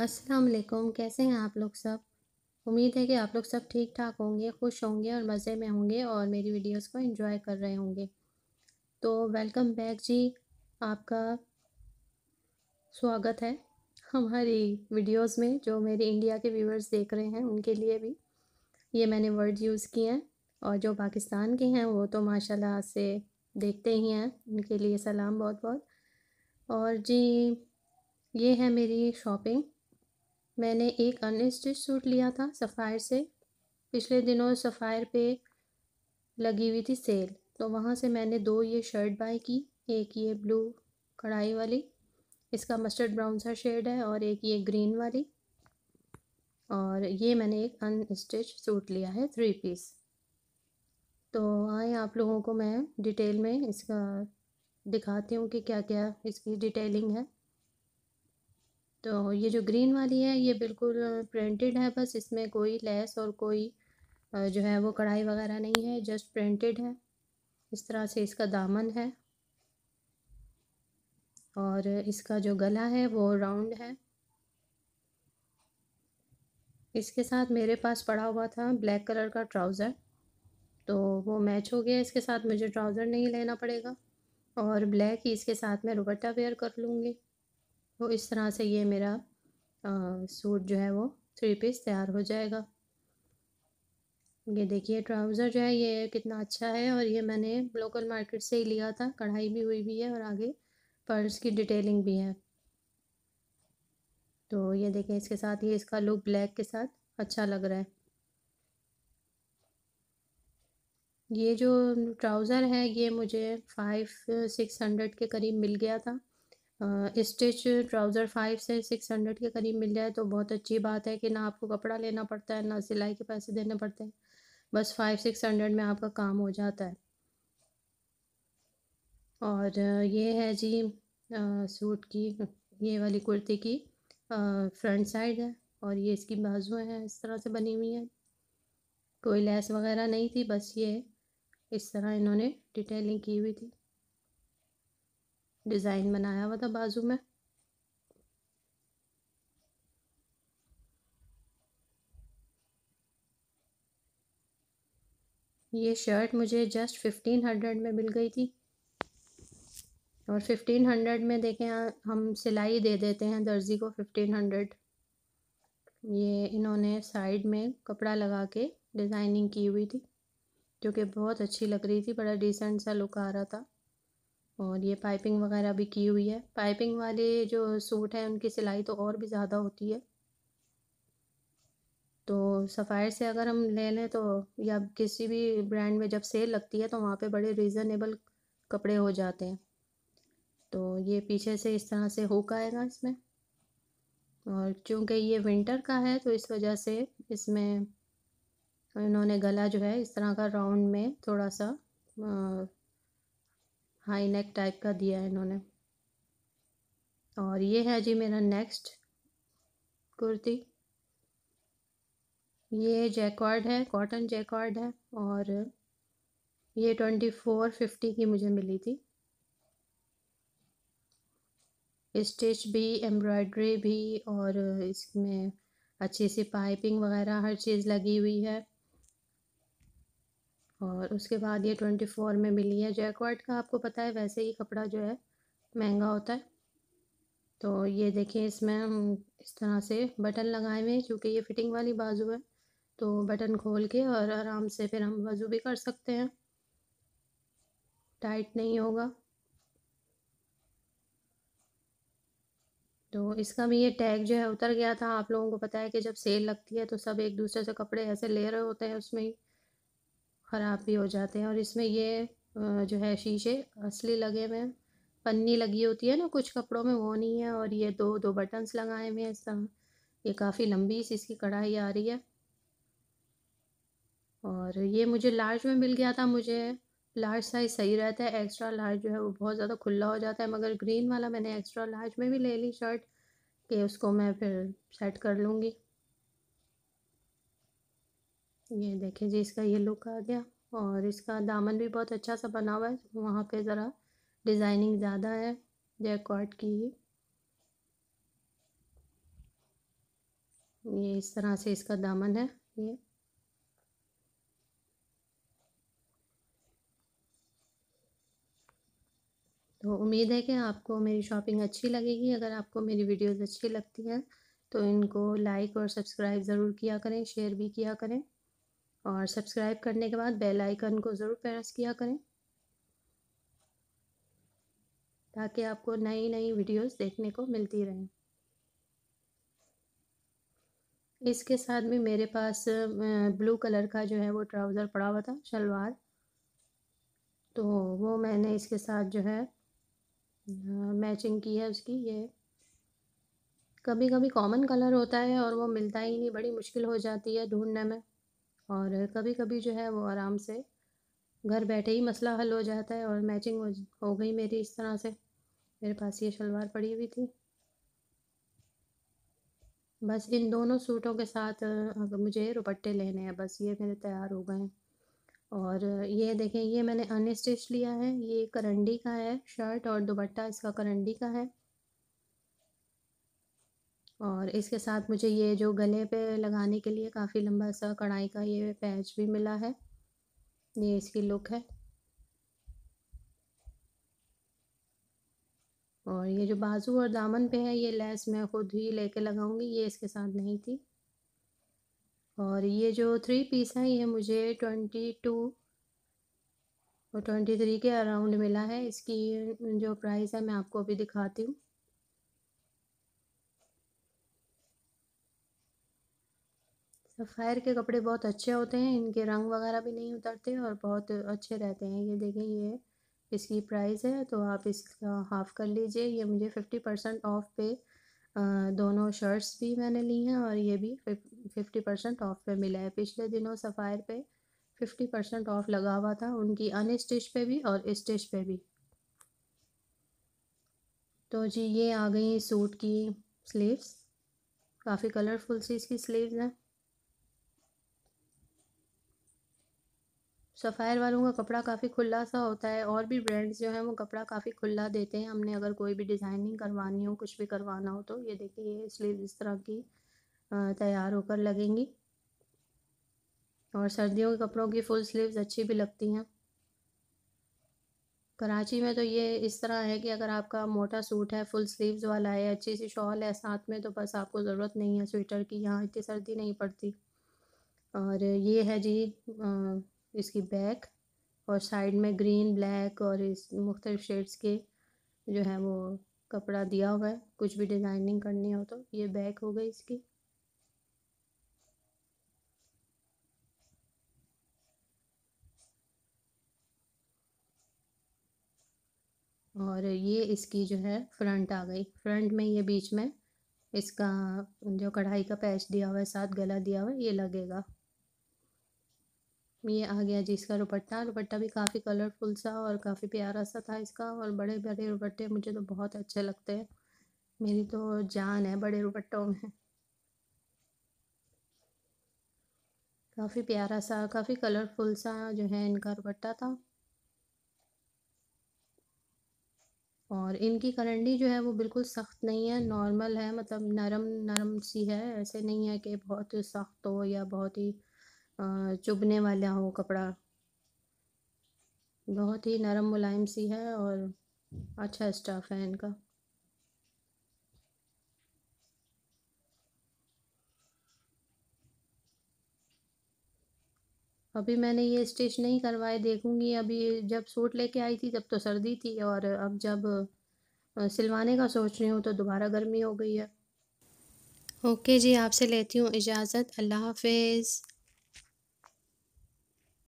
अस्सलाम वालेकुम कैसे हैं आप लोग सब उम्मीद है कि आप लोग सब ठीक ठाक होंगे खुश होंगे और मज़े में होंगे और मेरी वीडियोस को एंजॉय कर रहे होंगे तो वेलकम बैक जी आपका स्वागत है हमारी वीडियोस में जो मेरे इंडिया के व्यूवर्स देख रहे हैं उनके लिए भी ये मैंने वर्ड यूज़ किए हैं और जो पाकिस्तान के हैं वो तो माशाल्लाह से देखते ही हैं उनके लिए सलाम बहुत बहुत और जी ये है मेरी शॉपिंग मैंने एक अनस्टिच सूट लिया था सफ़ायर से पिछले दिनों सफ़ायर पे लगी हुई थी सेल तो वहाँ से मैंने दो ये शर्ट बाई की एक ये ब्लू कढ़ाई वाली इसका मस्टर्ड ब्राउन सा शेड है और एक ये ग्रीन वाली और ये मैंने एक अनस्टिच सूट लिया है थ्री पीस तो आए आप लोगों को मैं डिटेल में इसका दिखाती हूँ कि क्या क्या इसकी डिटेलिंग है तो ये जो ग्रीन वाली है ये बिल्कुल प्रिंटेड है बस इसमें कोई लेस और कोई जो है वो कढ़ाई वगैरह नहीं है जस्ट प्रिंटेड है इस तरह से इसका दामन है और इसका जो गला है वो राउंड है इसके साथ मेरे पास पड़ा हुआ था ब्लैक कलर का ट्राउज़र तो वो मैच हो गया इसके साथ मुझे ट्राउज़र नहीं लेना पड़ेगा और ब्लैक ही इसके साथ मैं रुपट्टा वेयर कर लूँगी तो इस तरह से ये मेरा सूट जो है वो थ्री पीस तैयार हो जाएगा ये देखिए ट्राउज़र जो है ये कितना अच्छा है और ये मैंने लोकल मार्केट से ही लिया था कढ़ाई भी हुई भी है और आगे पर्स की डिटेलिंग भी है तो ये देखें इसके साथ ये इसका लुक ब्लैक के साथ अच्छा लग रहा है ये जो ट्राउज़र है ये मुझे फाइव सिक्स हंड्रेड के करीब मिल गया था स्टिच ट्राउज़र फाइव से सिक्स हंड्रेड के करीब मिल जाए तो बहुत अच्छी बात है कि ना आपको कपड़ा लेना पड़ता है ना सिलाई के पैसे देने पड़ते हैं बस फाइव सिक्स हंड्रेड में आपका काम हो जाता है और ये है जी आ, सूट की ये वाली कुर्ती की फ्रंट साइड है और ये इसकी बाजू हैं इस तरह से बनी हुई हैं कोई लैस वगैरह नहीं थी बस ये इस तरह इन्होंने डिटेलिंग की हुई थी डिज़ाइन बनाया हुआ था बाजू में ये शर्ट मुझे जस्ट फिफ्टीन हंड्रेड में मिल गई थी और फिफ्टीन हंड्रेड में देखें हाँ, हम सिलाई दे देते हैं दर्जी को फिफ्टीन हंड्रेड ये इन्होंने साइड में कपड़ा लगा के डिज़ाइनिंग की हुई थी जो कि बहुत अच्छी लग रही थी बड़ा डिसेंट सा लुक आ रहा था और ये पाइपिंग वगैरह भी की हुई है पाइपिंग वाले जो सूट हैं उनकी सिलाई तो और भी ज़्यादा होती है तो सफ़ायर से अगर हम ले लें तो या किसी भी ब्रांड में जब सेल लगती है तो वहाँ पे बड़े रीज़नेबल कपड़े हो जाते हैं तो ये पीछे से इस तरह से हुक आएगा इसमें और चूँकि ये विंटर का है तो इस वजह से इसमें इन्होंने गला जो है इस तरह का राउंड में थोड़ा सा आ, हाई नेक टाइप का दिया है इन्होंने और ये है जी मेरा नेक्स्ट कुर्ती ये जैकॉर्ड है कॉटन जैकॉर्ड है और ये ट्वेंटी फोर फिफ्टी की मुझे मिली थी स्टिच भी एम्ब्रॉयड्री भी और इसमें अच्छी सी पाइपिंग वगैरह हर चीज़ लगी हुई है और उसके बाद ये ट्वेंटी फोर में मिली है जैकवार्ड का आपको पता है वैसे ही कपड़ा जो है महंगा होता है तो ये देखिए इसमें हम इस तरह से बटन लगाए हुए हैं क्योंकि ये फिटिंग वाली बाजू है तो बटन खोल के और आराम से फिर हम वज़ू भी कर सकते हैं टाइट नहीं होगा तो इसका भी ये टैग जो है उतर गया था आप लोगों को पता है कि जब सेल लगती है तो सब एक दूसरे से कपड़े ऐसे ले रहे होते हैं उसमें ही ख़राब भी हो जाते हैं और इसमें ये जो है शीशे असली लगे हुए हैं पन्नी लगी होती है ना कुछ कपड़ों में वो नहीं है और ये दो दो बटन्स लगाए हुए हैं इस तरह ये काफ़ी लंबी सी इसकी कढ़ाई आ रही है और ये मुझे लार्ज में मिल गया था मुझे लार्ज साइज़ सही रहता है एक्स्ट्रा लार्ज जो है वो बहुत ज़्यादा खुला हो जाता है मगर ग्रीन वाला मैंने एक्स्ट्रा लार्ज में भी ले ली शर्ट कि उसको मैं फिर सेट कर लूँगी ये देखें जी इसका येलो का आ गया और इसका दामन भी बहुत अच्छा सा बना हुआ है वहाँ पे ज़रा डिज़ाइनिंग ज़्यादा है जैकॉट की ये इस तरह से इसका दामन है ये तो उम्मीद है कि आपको मेरी शॉपिंग अच्छी लगेगी अगर आपको मेरी वीडियोस अच्छी लगती हैं तो इनको लाइक और सब्सक्राइब ज़रूर किया करें शेयर भी किया करें और सब्सक्राइब करने के बाद बेल आइकन को ज़रूर प्रेस किया करें ताकि आपको नई नई वीडियोस देखने को मिलती रहें इसके साथ में मेरे पास ब्लू कलर का जो है वो ट्राउज़र पड़ा हुआ था शलवार तो वो मैंने इसके साथ जो है मैचिंग की है उसकी ये कभी कभी कॉमन कलर होता है और वो मिलता ही नहीं बड़ी मुश्किल हो जाती है ढूंढने में और कभी कभी जो है वो आराम से घर बैठे ही मसला हल हो जाता है और मैचिंग हो, गई मेरी इस तरह से मेरे पास ये शलवार पड़ी हुई थी बस इन दोनों सूटों के साथ अगर मुझे दुपट्टे लेने हैं बस ये मेरे तैयार हो गए हैं और ये देखें ये मैंने अनस्टिच लिया है ये करंडी का है शर्ट और दुपट्टा इसका करंडी का है और इसके साथ मुझे ये जो गले पे लगाने के लिए काफ़ी लंबा सा कढ़ाई का ये पैच भी मिला है ये इसकी लुक है और ये जो बाजू और दामन पे है ये लेस मैं खुद ही लेके लगाऊंगी ये इसके साथ नहीं थी और ये जो थ्री पीस है ये मुझे ट्वेंटी टू और ट्वेंटी थ्री के अराउंड मिला है इसकी जो प्राइस है मैं आपको अभी दिखाती हूँ फायर के कपड़े बहुत अच्छे होते हैं इनके रंग वगैरह भी नहीं उतरते और बहुत अच्छे रहते हैं ये देखें ये इसकी प्राइस है तो आप इसका हाफ़ कर लीजिए ये मुझे फिफ्टी परसेंट ऑफ पे दोनों शर्ट्स भी मैंने ली हैं और ये भी फिफ्टी परसेंट ऑफ पे मिला है पिछले दिनों सफ़ायर पे फिफ्टी परसेंट ऑफ लगा हुआ था उनकी अन स्टिच पे भी और स्टिच पे भी तो जी ये आ गई सूट की स्लीव्स काफ़ी कलरफुल सी इसकी स्लीव्स हैं सफ़ायर वालों का कपड़ा काफ़ी खुला सा होता है और भी ब्रांड्स जो हैं वो कपड़ा काफ़ी खुला देते हैं हमने अगर कोई भी डिज़ाइनिंग करवानी हो कुछ भी करवाना हो तो ये देखिए ये स्लीव इस तरह की तैयार होकर लगेंगी और सर्दियों के कपड़ों की फुल स्लीव्स अच्छी भी लगती हैं कराची में तो ये इस तरह है कि अगर आपका मोटा सूट है फुल स्लीव्स वाला है अच्छी सी शॉल है साथ में तो बस आपको ज़रूरत नहीं है स्वेटर की यहाँ इतनी सर्दी नहीं पड़ती और ये है जी इसकी बैक और साइड में ग्रीन ब्लैक और इस मुख्तलिफ़ शेड्स के जो है वो कपड़ा दिया हुआ है कुछ भी डिज़ाइनिंग करनी हो तो ये बैक हो गई इसकी और ये इसकी जो है फ्रंट आ गई फ्रंट में ये बीच में इसका जो कढ़ाई का पैच दिया हुआ है साथ गला दिया हुआ है ये लगेगा ये आ गया जी इसका दुपट्टा दुपट्टा भी काफ़ी कलरफुल सा और काफ़ी प्यारा सा था इसका और बड़े बड़े दुपट्टे मुझे तो बहुत अच्छे लगते हैं मेरी तो जान है बड़े दुपट्टों में काफ़ी प्यारा सा काफ़ी कलरफुल सा जो है इनका दुपट्टा था और इनकी करंडी जो है वो बिल्कुल सख्त नहीं है नॉर्मल है मतलब नरम नरम सी है ऐसे नहीं है कि बहुत सख्त हो या बहुत ही चुभने वाला हो कपड़ा बहुत ही नरम मुलायम सी है और अच्छा स्टाफ है इनका अभी मैंने ये स्टिच नहीं करवाए देखूंगी अभी जब सूट लेके आई थी तब तो सर्दी थी और अब जब सिलवाने का सोच रही हूँ तो दोबारा गर्मी हो गई है ओके जी आपसे लेती हूँ इजाज़त अल्लाह हाफिज़